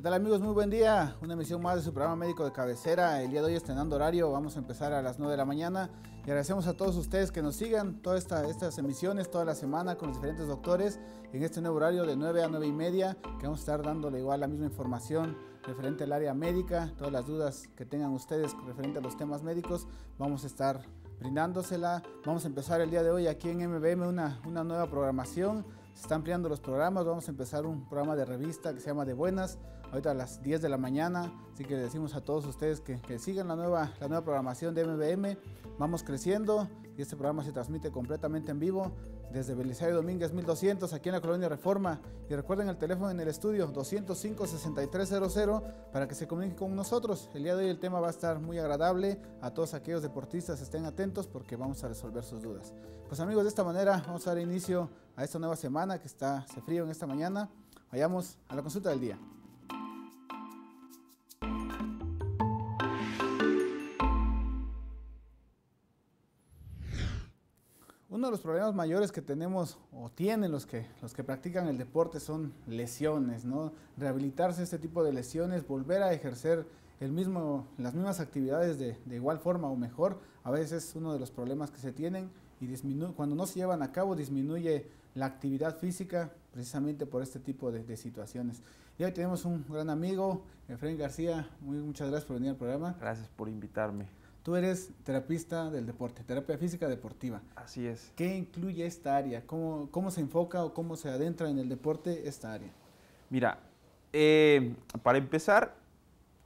¿Qué tal amigos? Muy buen día. Una emisión más de su programa médico de cabecera. El día de hoy estrenando horario. Vamos a empezar a las 9 de la mañana. Y agradecemos a todos ustedes que nos sigan todas estas emisiones toda la semana con los diferentes doctores en este nuevo horario de 9 a 9 y media que vamos a estar dándole igual la misma información referente al área médica. Todas las dudas que tengan ustedes referente a los temas médicos vamos a estar brindándosela. Vamos a empezar el día de hoy aquí en MBM una, una nueva programación se están ampliando los programas. Vamos a empezar un programa de revista que se llama De Buenas, ahorita a las 10 de la mañana. Así que le decimos a todos ustedes que, que sigan la nueva, la nueva programación de MBM. Vamos creciendo, y este programa se transmite completamente en vivo desde Belisario Domínguez 1200 aquí en la Colonia Reforma. Y recuerden el teléfono en el estudio 205-6300 para que se comunique con nosotros. El día de hoy el tema va a estar muy agradable. A todos aquellos deportistas estén atentos porque vamos a resolver sus dudas. Pues amigos, de esta manera vamos a dar inicio a esta nueva semana que está, se frío en esta mañana. Vayamos a la consulta del día. Uno de los problemas mayores que tenemos o tienen los que, los que practican el deporte son lesiones, ¿no? Rehabilitarse este tipo de lesiones, volver a ejercer el mismo, las mismas actividades de, igual forma o mejor, a veces es uno de los problemas que se tienen y cuando no se llevan a cabo disminuye la actividad física precisamente por este tipo de, situaciones. Y hoy tenemos un gran amigo, Efraín García, muy, muchas gracias por venir al programa. Gracias por invitarme. Tú eres terapista del deporte, terapia física deportiva. Así es. ¿Qué incluye esta área? ¿Cómo, se enfoca o cómo se adentra en el deporte esta área? Mira, eh, para empezar,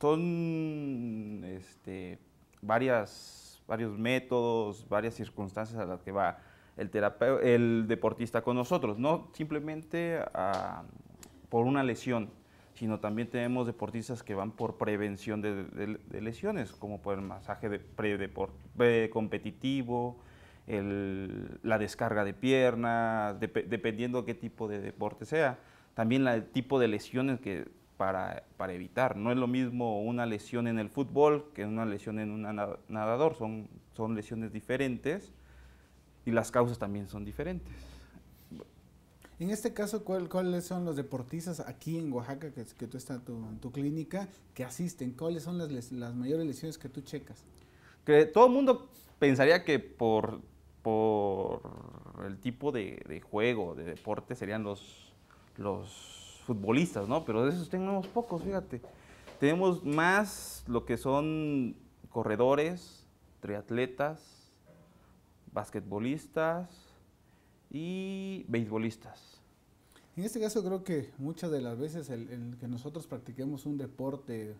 son este, varias, varios métodos, varias circunstancias a las que va el, el deportista con nosotros, no simplemente ah, por una lesión sino también tenemos deportistas que van por prevención de, lesiones, como por el masaje de competitivo, la descarga de piernas, dependiendo de qué tipo de deporte sea. También el tipo de lesiones que para, evitar. No es lo mismo una lesión en el fútbol que una lesión en un nadador, son lesiones diferentes y las causas también son diferentes. En este caso, ¿cuáles son los deportistas aquí en Oaxaca, que, que tú estás en tu, clínica, que asisten? ¿Cuáles son las, mayores lesiones que tú checas? Que todo el mundo pensaría que por, por el tipo de, de, juego, de deporte, serían los, los futbolistas, ¿no? Pero de esos tenemos pocos, fíjate. Tenemos más lo que son corredores, triatletas, basquetbolistas, y beisbolistas. En este caso creo que muchas de las veces el, que nosotros practiquemos un deporte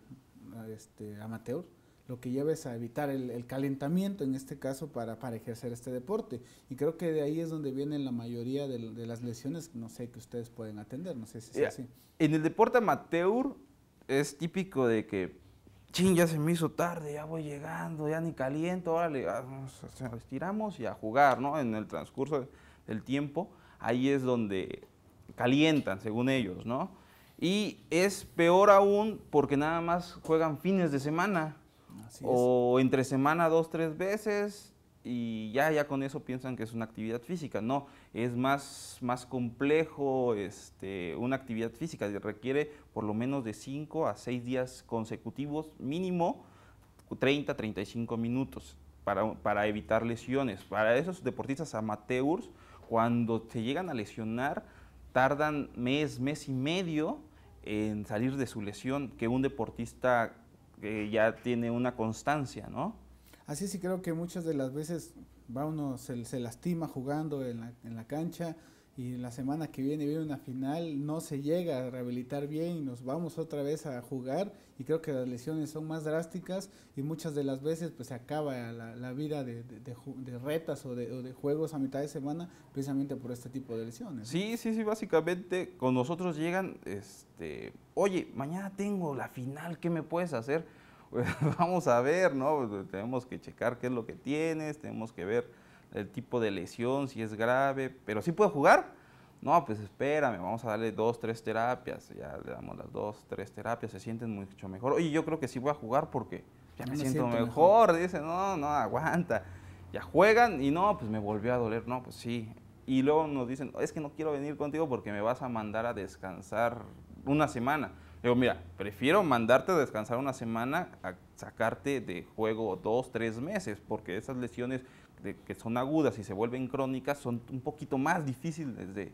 este, amateur, lo que lleva es a evitar el, calentamiento, en este caso, para, para, ejercer este deporte. Y creo que de ahí es donde vienen la mayoría de, las lesiones, no sé, que ustedes pueden atender, no sé si es así. En el deporte amateur es típico de que, ching, ya se me hizo tarde, ya voy llegando, ya ni caliento, órale, nos estiramos y a jugar, ¿no? En el transcurso el tiempo, ahí es donde calientan, según ellos, ¿no? Y es peor aún porque nada más juegan fines de semana o entre semana dos, tres veces y ya, ya con eso piensan que es una actividad física. No, es más, más complejo este, una actividad física, requiere por lo menos de cinco a seis días consecutivos, mínimo 30, 35 minutos para evitar lesiones. Para esos deportistas amateurs, cuando te llegan a lesionar, tardan mes, mes y medio en salir de su lesión, que un deportista que eh, ya tiene una constancia, ¿no? Así sí creo que muchas de las veces uno, se, lastima jugando en la cancha, y la semana que viene viene una final, no se llega a rehabilitar bien y nos vamos otra vez a jugar y creo que las lesiones son más drásticas y muchas de las veces pues se acaba la, vida de, retas o, de, juegos a mitad de semana precisamente por este tipo de lesiones. Sí, sí, sí, básicamente con nosotros llegan, este, oye, mañana tengo la final, ¿qué me puedes hacer? Pues, vamos a ver, ¿no? Pues, tenemos que checar qué es lo que tienes, tenemos que ver el tipo de lesión, si es grave, pero sí puedo jugar. No, pues espérame, vamos a darle dos, tres terapias. Ya le damos las dos, tres terapias, se sienten mucho mejor. Oye, yo creo que sí voy a jugar porque ya me, siento, mejor. Dice, Dicen, no, no, aguanta. Ya juegan y no, pues me volvió a doler. No, pues sí. Y luego nos dicen, es que no quiero venir contigo porque me vas a mandar a descansar una semana. digo, mira, prefiero mandarte a descansar una semana a sacarte de juego dos, tres meses, porque esas lesiones que son agudas y se vuelven crónicas son un poquito más difíciles de,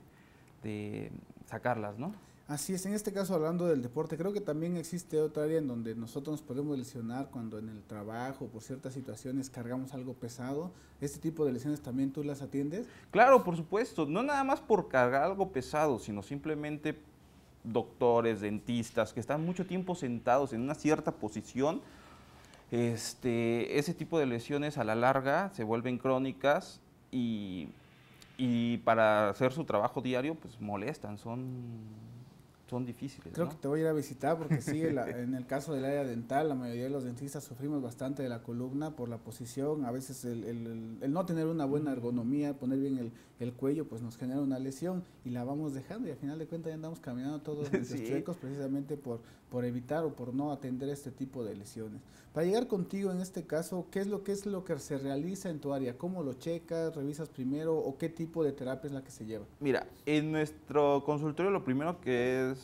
de sacarlas, ¿no? Así es, en este caso hablando del deporte, creo que también existe otra área en donde nosotros nos podemos lesionar cuando en el trabajo, por ciertas situaciones, cargamos algo pesado. ¿Este tipo de lesiones también tú las atiendes? Claro, por supuesto, no nada más por cargar algo pesado, sino simplemente doctores, dentistas, que están mucho tiempo sentados en una cierta posición, este, ese tipo de lesiones a la larga se vuelven crónicas y, y para hacer su trabajo diario pues molestan, son son difíciles. Creo que te voy a ir a visitar porque sí, en el caso del área dental, la mayoría de los dentistas sufrimos bastante de la columna por la posición, a veces el, el, no tener una buena ergonomía, poner bien el, el, cuello, pues nos genera una lesión y la vamos dejando y al final de cuentas ya andamos caminando todos sí. chuecos precisamente por, por evitar o por no atender este tipo de lesiones. Para llegar contigo en este caso, ¿qué es lo que es lo que se realiza en tu área? ¿Cómo lo checas, revisas primero o qué tipo de terapia es la que se lleva? Mira, en nuestro consultorio lo primero que es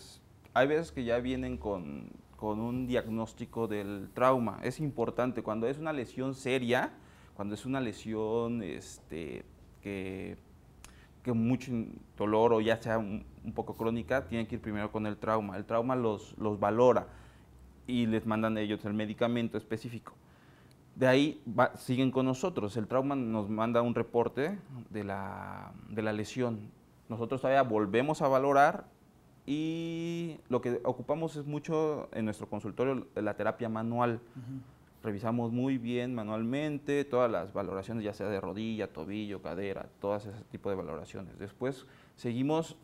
hay veces que ya vienen con, con un diagnóstico del trauma. Es importante, cuando es una lesión seria, cuando es una lesión este, que, que mucho dolor o ya sea un, poco crónica, tienen que ir primero con el trauma. El trauma los, los valora y les mandan ellos el medicamento específico. De ahí siguen con nosotros. El trauma nos manda un reporte de la, de la lesión. Nosotros todavía volvemos a valorar y lo que ocupamos es mucho en nuestro consultorio la terapia manual. Revisamos muy bien manualmente todas las valoraciones, ya sea de rodilla, tobillo, cadera, todas ese tipo de valoraciones. Después seguimos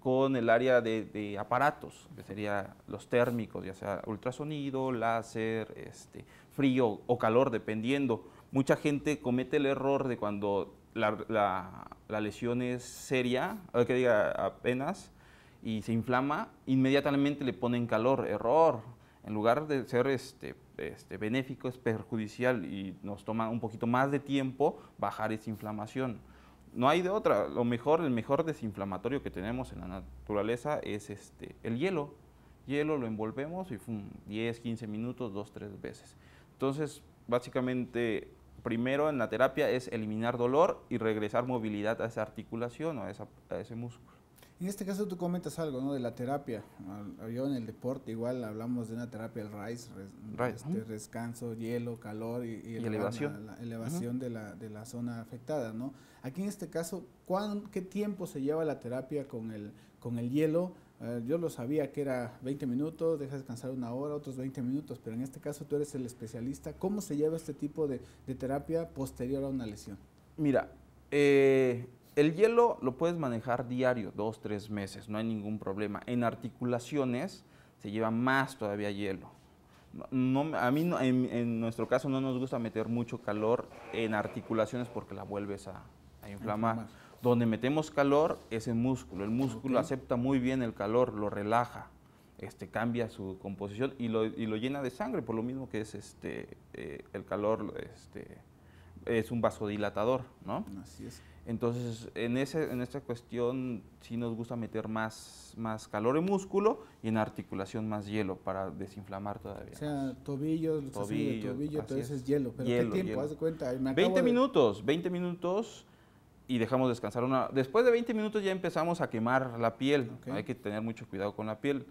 con el área de, aparatos, que serían los térmicos, ya sea ultrasonido, láser, este, frío o calor, dependiendo. Mucha gente comete el error de cuando la, la, la lesión es seria, que diga apenas, y se inflama, inmediatamente le ponen calor. Error. En lugar de ser este, este, benéfico, es perjudicial y nos toma un poquito más de tiempo bajar esa inflamación. No hay de otra. Lo mejor, el mejor desinflamatorio que tenemos en la naturaleza es este, el hielo. Hielo lo envolvemos y 10, 15 minutos, 2, tres veces. Entonces, básicamente primero en la terapia es eliminar dolor y regresar movilidad a esa articulación o a ese músculo. En este caso tú comentas algo, ¿no? De la terapia. Yo en el deporte igual hablamos de una terapia el rise este, descanso, hielo, calor y, elevación, la, elevación de, la, de la zona afectada, ¿no? Aquí en este caso, ¿qué tiempo se lleva la terapia con el, con el hielo? Eh, yo lo sabía que era 20 minutos, dejas descansar una hora, otros 20 minutos, pero en este caso tú eres el especialista. ¿Cómo se lleva este tipo de, de terapia posterior a una lesión? Mira, eh, el hielo lo puedes manejar diario, dos, tres meses, no hay ningún problema. En articulaciones se lleva más todavía hielo. a mí en, nuestro caso no nos gusta meter mucho calor en articulaciones porque la vuelves a, inflamar. Donde metemos calor es el músculo. El músculo acepta muy bien el calor, lo relaja, este, cambia su composición y lo, llena de sangre, por lo mismo que es este, eh, el calor este, es un vasodilatador, ¿no? Así es. Entonces, en, ese, en esta cuestión sí nos gusta meter más, más calor en músculo y en articulación más hielo para desinflamar todavía. O sea, tobillos, tobillo, tobillo todo es hielo. ¿Pero qué tiempo? Haz de cuenta. 20 minutos, 20 minutos y dejamos descansar una... Después de 20 minutos ya empezamos a quemar la piel. Hay que tener mucho cuidado con la piel.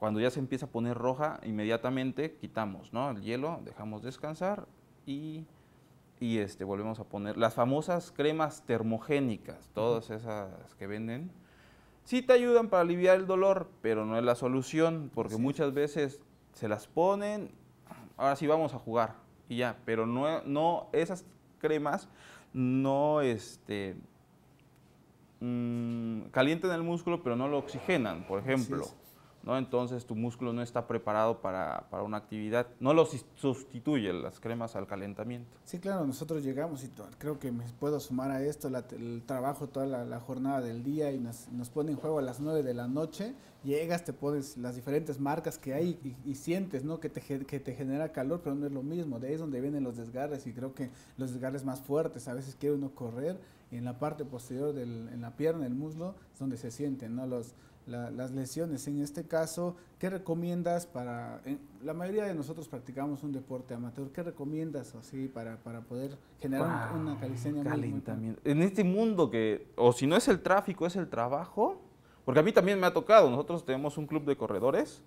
Cuando ya se empieza a poner roja, inmediatamente quitamos ¿no? el hielo, dejamos descansar y y este, volvemos a poner las famosas cremas termogénicas, todas esas que venden, sí te ayudan para aliviar el dolor, pero no es la solución, porque muchas veces se las ponen, ahora sí vamos a jugar y ya, pero no, no esas cremas no este, mm, calientan el músculo, pero no lo oxigenan, por ejemplo. ¿no? Entonces tu músculo no está preparado para, una actividad, no lo sustituyen las cremas al calentamiento. Sí, claro, nosotros llegamos y creo que me puedo sumar a esto, el trabajo toda la, jornada del día y nos, pone en juego a las 9 de la noche, llegas, te pones las diferentes marcas que hay y, sientes, ¿no? Que te, que te genera calor, pero no es lo mismo, de ahí es donde vienen los desgarres y creo que los desgarres más fuertes, a veces quiere uno correr en la parte posterior, del, en la pierna, el muslo, es donde se sienten, ¿no? Los, las lesiones. En este caso, ¿qué recomiendas para... la mayoría de nosotros practicamos un deporte amateur. ¿Qué recomiendas así para, para poder generar una calistenia? Calentamiento. en este mundo que, o si no es el tráfico, es el trabajo. Porque a mí también me ha tocado. Nosotros tenemos un club de corredores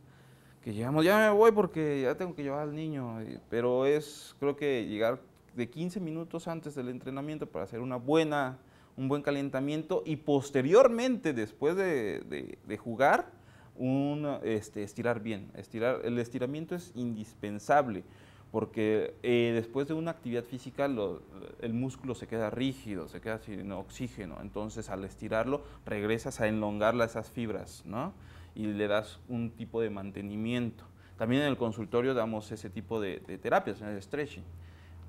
que llegamos, ya me voy porque ya tengo que llevar al niño. Eh, pero es, creo que llegar de 15 minutos antes del entrenamiento para hacer una buena un buen calentamiento y posteriormente, después de, jugar, un, este, estirar bien. Estirar, el estiramiento es indispensable porque eh, después de una actividad física el músculo se queda rígido, se queda sin oxígeno, entonces al estirarlo regresas a enlongar esas fibras ¿no? y le das un tipo de mantenimiento. También en el consultorio damos ese tipo de, terapias, el stretching.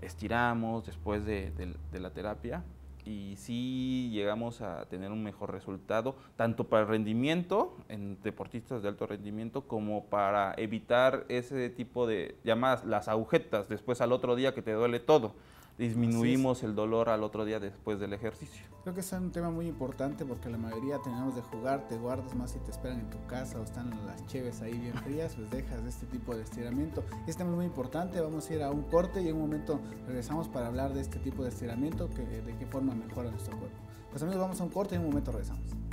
Estiramos después de la terapia y sí llegamos a tener un mejor resultado, tanto para el rendimiento en deportistas de alto rendimiento como para evitar ese tipo de llamadas, las agujetas, después al otro día que te duele todo disminuimos el dolor al otro día después del ejercicio. Creo que es un tema muy importante porque la mayoría tenemos de jugar, te guardas más si te esperan en tu casa o están las cheves ahí bien frías, pues dejas este tipo de estiramiento. Este tema es muy importante, vamos a ir a un corte y en un momento regresamos para hablar de este tipo de estiramiento, que, de qué forma mejora nuestro cuerpo. Pues amigos, vamos a un corte y en un momento regresamos.